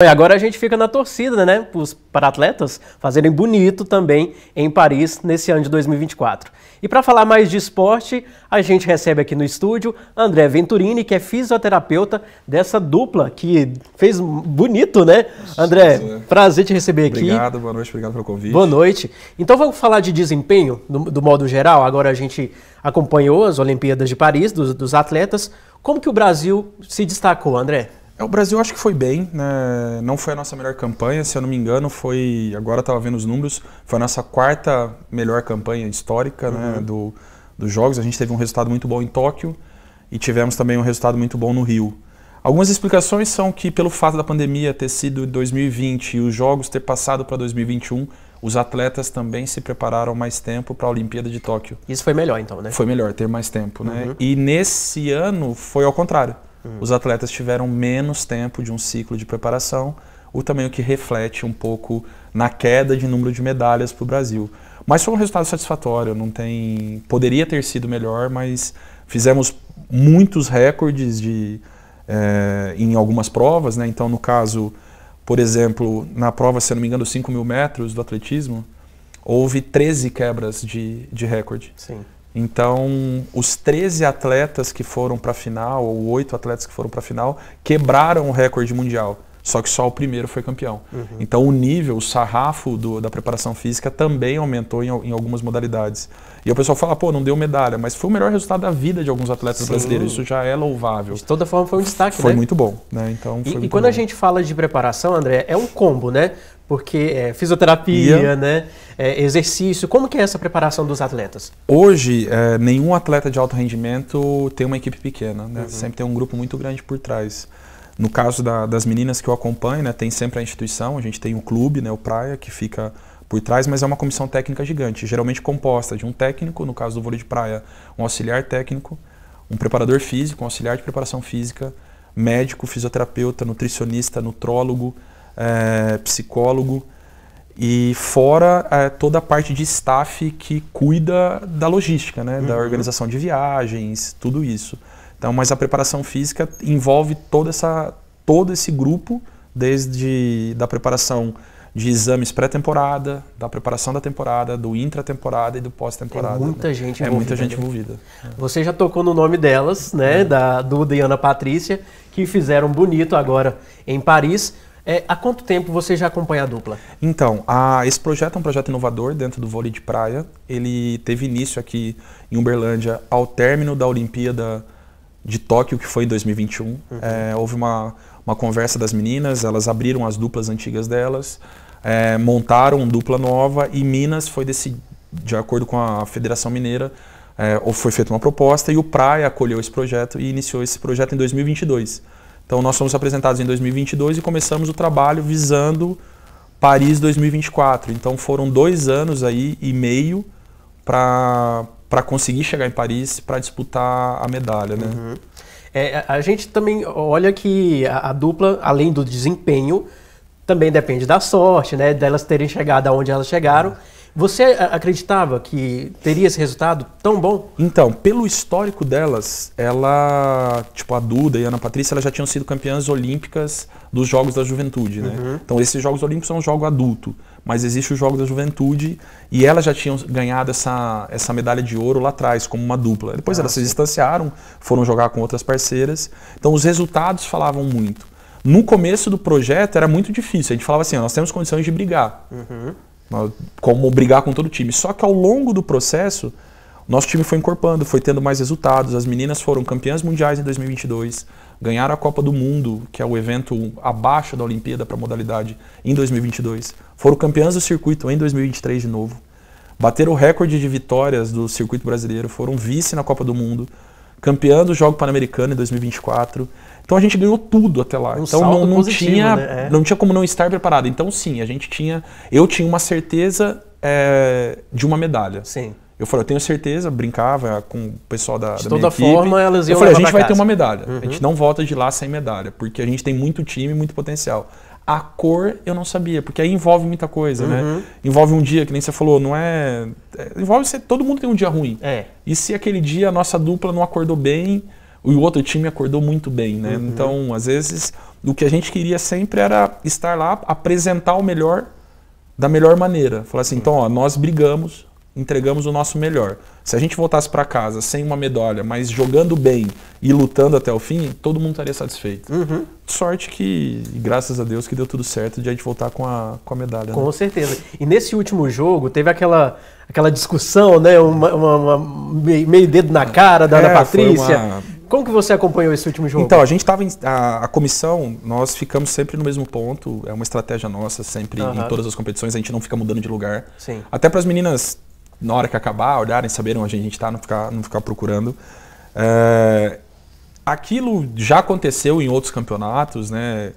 E agora a gente fica na torcida, né? Para atletas fazerem bonito também em Paris nesse ano de 2024. E para falar mais de esporte, a gente recebe aqui no estúdio André Venturini, que é fisioterapeuta dessa dupla que fez bonito, né? André, Nossa, né? prazer te receber obrigado, aqui. Obrigado, boa noite, obrigado pelo convite. Boa noite. Então vamos falar de desempenho do, do modo geral. Agora a gente acompanhou as Olimpíadas de Paris dos, dos atletas. Como que o Brasil se destacou, André? É, o Brasil acho que foi bem, né? não foi a nossa melhor campanha, se eu não me engano, foi, agora estava vendo os números, foi a nossa quarta melhor campanha histórica né, uhum. né? Do, dos jogos. A gente teve um resultado muito bom em Tóquio e tivemos também um resultado muito bom no Rio. Algumas explicações são que, pelo fato da pandemia ter sido 2020 e os jogos ter passado para 2021, os atletas também se prepararam mais tempo para a Olimpíada de Tóquio. Isso foi melhor, então, né? Foi melhor, ter mais tempo, né? Uhum. E nesse ano foi ao contrário. Hum. Os atletas tiveram menos tempo de um ciclo de preparação, o também o que reflete um pouco na queda de número de medalhas para o Brasil. Mas foi um resultado satisfatório, não tem, poderia ter sido melhor, mas fizemos muitos recordes de, é, em algumas provas, né? Então, no caso, por exemplo, na prova, se não me engano, 5 mil metros do atletismo, houve 13 quebras de, de recorde. Sim. Então, os 13 atletas que foram para a final, ou 8 atletas que foram para a final, quebraram o recorde mundial. Só que só o primeiro foi campeão. Uhum. Então, o nível, o sarrafo do, da preparação física também aumentou em, em, algumas modalidades. E o pessoal fala, pô, não deu medalha, mas foi o melhor resultado da vida de alguns atletas Sim. brasileiros. Isso já é louvável. De toda forma, foi um destaque. Foi né? muito bom. Né? Então, e, e quando bom. a gente fala de preparação, André, é um combo, né? porque é, fisioterapia, yeah. né, é, exercício, como que é essa preparação dos atletas? Hoje, é, nenhum atleta de alto rendimento tem uma equipe pequena, né? uhum. sempre tem um grupo muito grande por trás. No caso da, das meninas que eu acompanho, né, tem sempre a instituição, a gente tem o clube, né, o Praia, que fica por trás, mas é uma comissão técnica gigante, geralmente composta de um técnico, no caso do vôlei de praia, um auxiliar técnico, um preparador físico, um auxiliar de preparação física, médico, fisioterapeuta, nutricionista, nutrólogo, é, psicólogo e fora é, toda a parte de staff que cuida da logística, né? Uhum. da organização de viagens, tudo isso. Então, mas a preparação física envolve toda essa, todo esse grupo, desde da preparação de exames pré-temporada, da preparação da temporada, do intra-temporada e do pós-temporada. É muita né? gente envolvida. É muita gente envolvida. Você já tocou no nome delas, né? É. Da Duda e Ana Patrícia, que fizeram bonito agora em Paris. É, há quanto tempo você já acompanha a dupla? Então, a, esse projeto é um projeto inovador dentro do vôlei de praia. Ele teve início aqui em Uberlândia ao término da Olimpíada de Tóquio, que foi em 2021. Uhum. É, houve uma, uma conversa das meninas, elas abriram as duplas antigas delas, é, montaram dupla nova e Minas foi desse, de acordo com a Federação Mineira, é, foi feita uma proposta e o Praia acolheu esse projeto e iniciou esse projeto em 2022. Então nós fomos apresentados em 2022 e começamos o trabalho visando Paris 2024. Então foram dois anos aí e meio para conseguir chegar em Paris para disputar a medalha, né? Uhum. É, a gente também olha que a, a dupla, além do desempenho, também depende da sorte, né? Delas terem chegado aonde elas chegaram. Você eh, acreditava que teria esse resultado tão bom? Então, pelo histórico delas, ela, tipo a Duda e a Ana Patrícia, elas já tinham sido campeãs olímpicas dos Jogos da Juventude, né? Uhum. Então, esses Jogos Olímpicos são um jogo adulto, mas existe o jogo da juventude e elas já tinham ganhado essa, essa medalha de ouro lá atrás, como uma dupla. Depois ah, elas se distanciaram, foram jogar com outras parceiras. Então, os resultados falavam muito. No começo do projeto era muito difícil. A gente falava assim: nós temos condições de brigar. Uhum como brigar com todo o time. Só que ao longo do processo, nosso time foi incorporando, foi tendo mais resultados. As meninas foram campeãs mundiais em 2022, ganharam a Copa do Mundo, que é o evento abaixo da Olimpíada para modalidade, em 2022. Foram campeãs do circuito em 2023 de novo. Bateram o recorde de vitórias do circuito brasileiro, foram vice na Copa do Mundo, campeã do Jogo Pan-Americano em 2024. Então a gente ganhou tudo até lá. Um então não, não positivo, tinha, né? é. não tinha como não estar preparado. Então sim, a gente tinha, eu tinha uma certeza é, de uma medalha. Sim. Eu falei, eu tenho certeza, brincava com o pessoal da, de da toda forma, equipe. elas iam Eu falei, a gente vai casa. ter uma medalha. Uhum. A gente uhum. não volta de lá sem medalha, porque a gente tem muito time, muito potencial. A cor eu não sabia, porque aí envolve muita coisa, né? uhum. né? Envolve um dia, que nem você falou, não é, é. envolve ser. Todo mundo tem um dia ruim. É. E se aquele dia a nossa dupla não acordou bem, e o outro time acordou muito bem, né? Uhum. Então, às vezes, o que a gente queria sempre era estar lá, apresentar o melhor da melhor maneira. Falar assim, uhum. então, ó, nós brigamos, entregamos o nosso melhor. Se a gente voltasse para casa sem uma medalha, mas jogando bem e lutando até o fim, todo mundo estaria satisfeito. Uhum. Sorte que, graças a Deus, que deu tudo certo de a gente voltar com a, com a medalha. Com né? certeza. E nesse último jogo, teve aquela, aquela discussão, né? Uma, uma, uma meio dedo na cara da é, Ana Patrícia. Uma... Como que você acompanhou esse último jogo? Então, a gente estava a, a, comissão, nós ficamos sempre no mesmo ponto, é uma estratégia nossa, sempre uhum. em todas as competições, a gente não fica mudando de lugar. Sim. Até para as meninas na hora que acabar, olharem, saberem onde a gente está, não ficar, não ficar procurando. É, aquilo já aconteceu em outros campeonatos, né?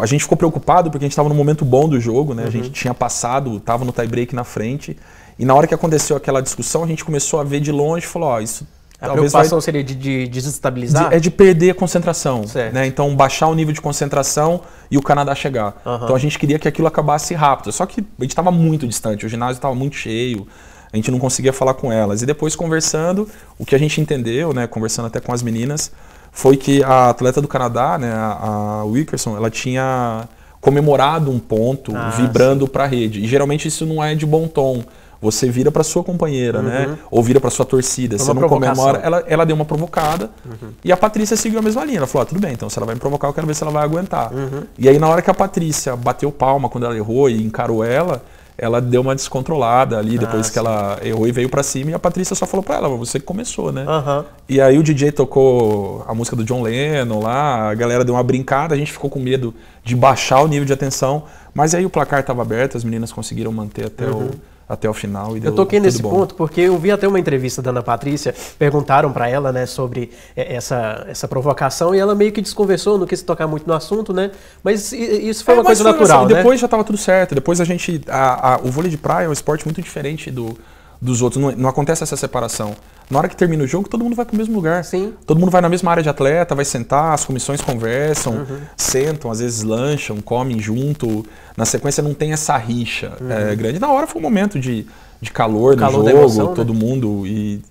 A gente ficou preocupado porque a gente estava no momento bom do jogo, né? Uhum. A gente uhum. tinha passado, estava no tie-break na frente. E na hora que aconteceu aquela discussão, a gente começou a ver de longe e falou, ó, oh, isso a talvez preocupação vai... seria de, de desestabilizar? De, é de perder a concentração. Né? Então, baixar o nível de concentração e o Canadá chegar. Uhum. Então, a gente queria que aquilo acabasse rápido. Só que a gente estava muito distante, o ginásio estava muito cheio a gente não conseguia falar com elas. E depois conversando, o que a gente entendeu, né, conversando até com as meninas, foi que a atleta do Canadá, né, a, Wickerson, ela tinha comemorado um ponto ah, vibrando para a rede. E geralmente isso não é de bom tom. Você vira para sua companheira, né, uhum. né? Ou vira para sua torcida. você não provocação. comemora. Ela, ela deu uma provocada. Uhum. E a Patrícia seguiu a mesma linha. Ela falou: ah, tudo bem, então se ela vai me provocar, eu quero ver se ela vai aguentar. Uhum. E aí, na hora que a Patrícia bateu palma quando ela errou e encarou ela, ela deu uma descontrolada ali depois ah, que sim. ela errou e veio para cima e a Patrícia só falou para ela, você que começou, né? Uhum. E aí o DJ tocou a música do John Lennon lá, a galera deu uma brincada, a gente ficou com medo de baixar o nível de atenção, mas aí o placar estava aberto, as meninas conseguiram manter até uhum. o até o final. E deu, eu toquei nesse bom. ponto porque eu vi até uma entrevista da Ana Patrícia, perguntaram para ela né, sobre essa, essa provocação e ela meio que desconversou, não quis tocar muito no assunto, né? Mas isso foi é, uma coisa assim, natural. Assim, né? Depois já estava tudo certo. Depois a gente. A, a, o vôlei de praia é um esporte muito diferente do, dos outros. Não, não, acontece essa separação. Na hora que termina o jogo, todo mundo vai para o mesmo lugar. Sim. Todo mundo vai na mesma área de atleta, vai sentar, as comissões conversam, uhum. sentam, às vezes lancham, comem junto. Na sequência não tem essa rixa é, uhum. é, grande. Na hora foi um momento de, de calor, o no jogo, emoção, né? todo né? mundo. E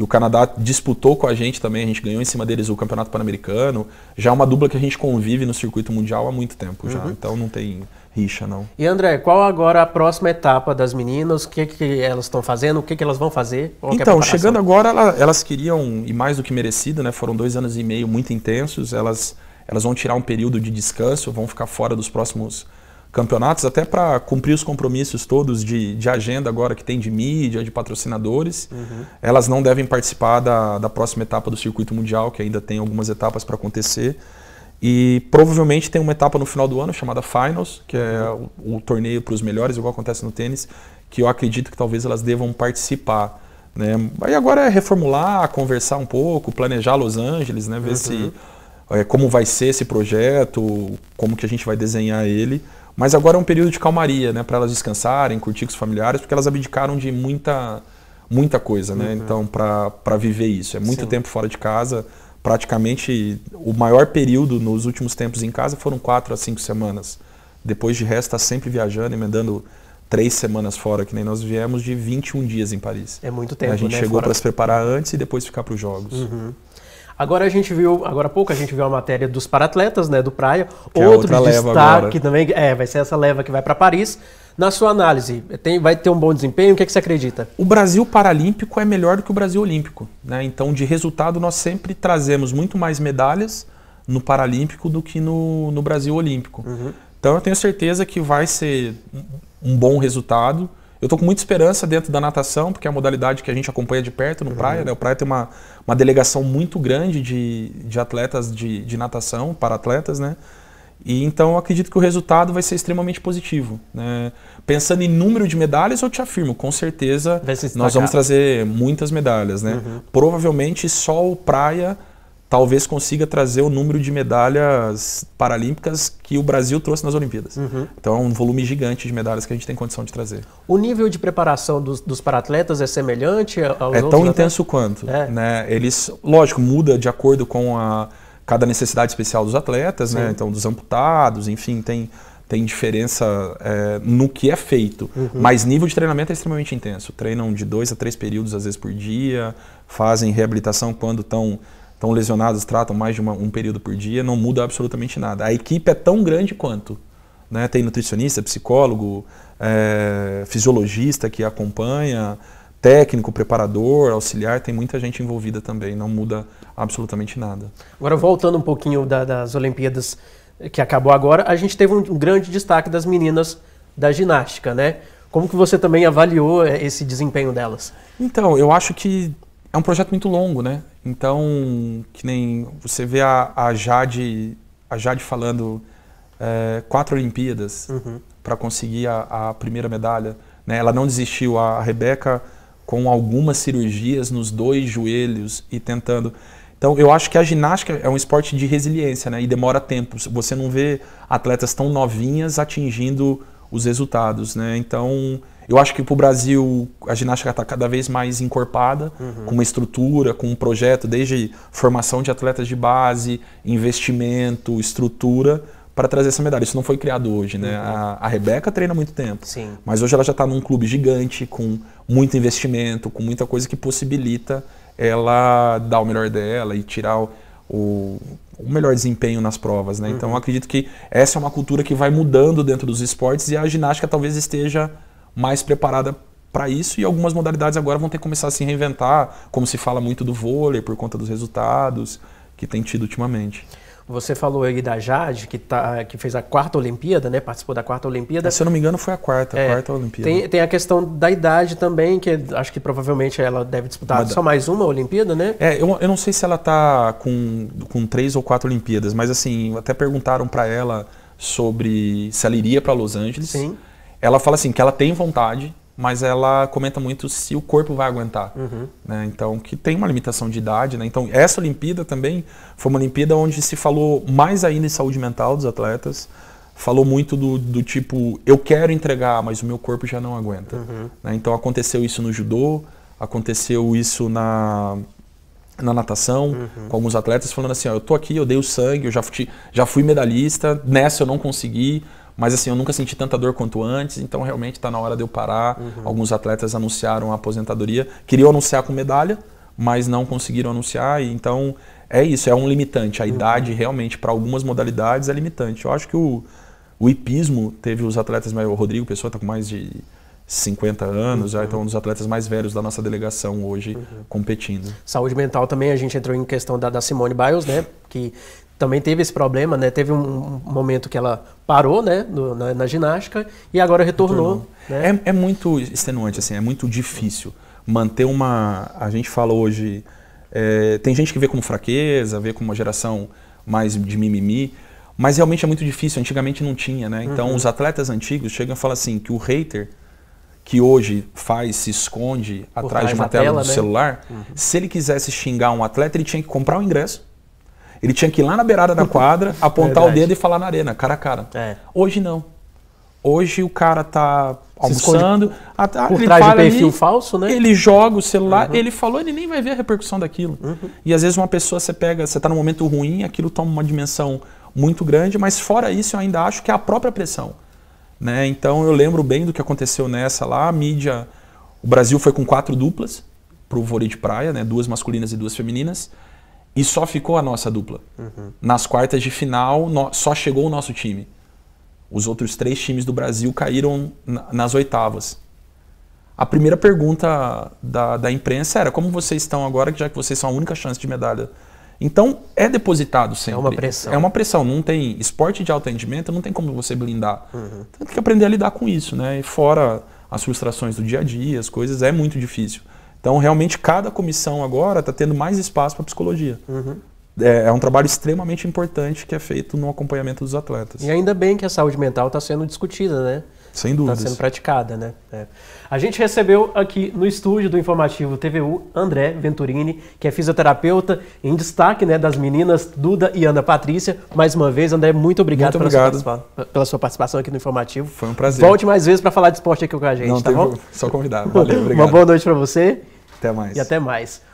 e o Canadá disputou com a gente também, a gente ganhou em cima deles o Campeonato Pan-Americano. Já é uma dupla que a gente convive no circuito mundial há muito tempo já, uhum. então não tem rixa não. E André, qual agora a próxima etapa das meninas? O que, é que elas estão fazendo? O que, é que elas vão fazer? Qual é então, é chegando agora, elas queriam, e mais do que merecido, né? Foram dois anos e meio muito intensos. Elas, elas vão tirar um período de descanso, vão ficar fora dos próximos campeonatos, até para cumprir os compromissos todos de, de, agenda agora que tem de mídia, de patrocinadores. Uhum. Elas não devem participar da, da próxima etapa do circuito mundial, que ainda tem algumas etapas para acontecer. E provavelmente tem uma etapa no final do ano chamada Finals, que é o, o torneio para os melhores, igual acontece no tênis, que eu acredito que talvez elas devam participar. Né? Aí agora é reformular, conversar um pouco, planejar Los Angeles, né? ver uhum. se é, como vai ser esse projeto, como que a gente vai desenhar ele. Mas agora é um período de calmaria, né? Para elas descansarem, curtir com os familiares, porque elas abdicaram de muita, muita coisa, né? Uhum. Então, para viver isso. É muito Sim. tempo fora de casa. Praticamente o maior período nos últimos tempos em casa foram quatro a cinco semanas. Depois de resto, está sempre viajando, emendando três semanas fora, que nem nós viemos de 21 dias em Paris. É muito tempo, A gente né? chegou para se preparar antes e depois ficar para os Jogos. Uhum. Agora a gente viu, agora há pouco a gente viu a matéria dos paratletas, né, do Praia. Que é Outro é destaque também, é, vai ser essa leva que vai para Paris. Na sua análise, tem, vai ter um bom desempenho? O que, é que você acredita? O Brasil Paralímpico é melhor do que o Brasil Olímpico. Né? Então, de resultado, nós sempre trazemos muito mais medalhas no Paralímpico do que no, no Brasil Olímpico. Uhum. Então, eu tenho certeza que vai ser um bom resultado. Eu estou com muita esperança dentro da natação, porque é a modalidade que a gente acompanha de perto no uhum. Praia. Né? O Praia tem uma, uma delegação muito grande de, de atletas de, de natação, para atletas, né? E então eu acredito que o resultado vai ser extremamente positivo. Né? Pensando em número de medalhas, eu te afirmo, com certeza nós vamos trazer muitas medalhas. Né? Uhum. Provavelmente só o Praia talvez consiga trazer o número de medalhas paralímpicas que o Brasil trouxe nas Olimpíadas. Uhum. Então é um volume gigante de medalhas que a gente tem condição de trazer. O nível de preparação dos, dos paratletas é semelhante aos É tão intenso quanto. É. Né? Eles, lógico, muda de acordo com a, cada necessidade especial dos atletas, né? então dos amputados, enfim, tem, tem diferença é, no que é feito. Uhum. Mas nível de treinamento é extremamente intenso. Treinam de dois a três períodos, às vezes, por dia, fazem reabilitação quando estão estão lesionados, tratam mais de uma, um período por dia, não muda absolutamente nada. A equipe é tão grande quanto. Né? Tem nutricionista, psicólogo, é, fisiologista que acompanha, técnico, preparador, auxiliar, tem muita gente envolvida também, não muda absolutamente nada. Agora, voltando um pouquinho da, das Olimpíadas que acabou agora, a gente teve um, um grande destaque das meninas da ginástica, né? Como que você também avaliou é, esse desempenho delas? Então, eu acho que é um projeto muito longo, né? Então, que nem você vê a, a Jade, a Jade falando é, quatro Olimpíadas uhum. para conseguir a, a, primeira medalha. Né? Ela não desistiu. A Rebeca com algumas cirurgias nos dois joelhos e tentando. Então, eu acho que a ginástica é um esporte de resiliência, né? E demora tempo. Você não vê atletas tão novinhas atingindo os resultados, né? Então eu acho que para o Brasil a ginástica está cada vez mais encorpada, uhum. com uma estrutura, com um projeto, desde formação de atletas de base, investimento, estrutura, para trazer essa medalha. Isso não foi criado hoje, né? Uhum. A, a Rebeca treina muito tempo, Sim. mas hoje ela já está num clube gigante, com muito investimento, com muita coisa que possibilita ela dar o melhor dela e tirar o, o, o melhor desempenho nas provas, né? Então, uhum. Então acredito que essa é uma cultura que vai mudando dentro dos esportes e a ginástica talvez esteja mais preparada para isso e algumas modalidades agora vão ter que começar a se reinventar, como se fala muito do vôlei por conta dos resultados que tem tido ultimamente. Você falou aí da Jade, que, tá, que fez a quarta Olimpíada, né? Participou da quarta Olimpíada. É, se eu não me engano, foi a quarta, é, quarta Olimpíada. Tem, tem, a questão da idade também, que acho que provavelmente ela deve disputar uma só mais uma Olimpíada, né? É, eu, eu não sei se ela está com, com três ou quatro Olimpíadas, mas assim, até perguntaram para ela sobre se ela iria para Los Angeles. Sim ela fala assim que ela tem vontade, mas ela comenta muito se o corpo vai aguentar. Uhum. Né? Então, que tem uma limitação de idade. Né? Então, essa Olimpíada também foi uma Olimpíada onde se falou mais ainda em saúde mental dos atletas. Falou muito do, do tipo, eu quero entregar, mas o meu corpo já não aguenta. Uhum. Né? Então, aconteceu isso no judô, aconteceu isso na, na natação, uhum. com alguns atletas falando assim, ó, eu tô aqui, eu dei o sangue, eu já fui, já fui medalhista, nessa eu não consegui, mas assim, eu nunca senti tanta dor quanto antes, então realmente está na hora de eu parar. Uhum. Alguns atletas anunciaram a aposentadoria, queriam anunciar com medalha, mas não conseguiram anunciar. E, então é isso, é um limitante. A uhum. idade realmente para algumas modalidades é limitante. Eu acho que o, o hipismo teve os atletas, o Rodrigo Pessoa está com mais de 50 anos, uhum. já, então é um dos atletas mais velhos da nossa delegação hoje uhum. competindo. Saúde mental também, a gente entrou em questão da, da Simone Biles, né? Que também teve esse problema, né? Teve um, momento que ela parou, né, no, na, na, ginástica e agora retornou. retornou. Né? É, é muito extenuante, assim, é muito difícil manter uma. A gente fala hoje. É, tem gente que vê como fraqueza, vê como uma geração mais de mimimi, mas realmente é muito difícil. Antigamente não tinha, né? Então uhum. os atletas antigos chegam e falam assim que o hater que hoje faz, se esconde atrás de uma tela, tela do né? celular, uhum. se ele quisesse xingar um atleta, ele tinha que comprar o ingresso, ele tinha que ir lá na beirada da quadra, apontar o dedo e falar na arena, cara a cara. É. Hoje não. Hoje o cara tá almoçando. Até, por trás de perfil ali, falso, né? Ele joga o celular, uhum. ele falou, ele nem vai ver a repercussão daquilo. Uhum. E às vezes uma pessoa, você pega, você tá num momento ruim, aquilo toma uma dimensão muito grande, mas fora isso eu ainda acho que é a própria pressão. Né? Então eu lembro bem do que aconteceu nessa lá, a mídia... O Brasil foi com quatro duplas para o vôlei de praia, né? duas masculinas e duas femininas. E só ficou a nossa dupla. Uhum. Nas quartas de final, só chegou o nosso time. Os outros três times do Brasil caíram nas oitavas. A primeira pergunta da, da imprensa era: como vocês estão agora, já que vocês são a única chance de medalha? Então, é depositado sempre. É uma pressão. É uma pressão. Não tem esporte de alto rendimento, não tem como você blindar. Uhum. Tem que aprender a lidar com isso, né? E fora as frustrações do dia a dia, as coisas, é muito difícil. Então, realmente, cada comissão agora está tendo mais espaço para psicologia. Uhum. É, é, um trabalho extremamente importante que é feito no acompanhamento dos atletas. E ainda bem que a saúde mental está sendo discutida, né? Sem tá dúvida. Está sendo praticada, né? É. A gente recebeu aqui no estúdio do Informativo TVU André Venturini, que é fisioterapeuta em destaque né, das meninas Duda e Ana Patrícia. Mais uma vez, André, muito obrigado, muito obrigado. Pela, sua pela, sua participação aqui no Informativo. Foi um prazer. Volte mais vezes para falar de esporte aqui com a gente, Não, tá bom? Só convidado. Valeu, obrigado. uma boa noite para você até mais. E até mais.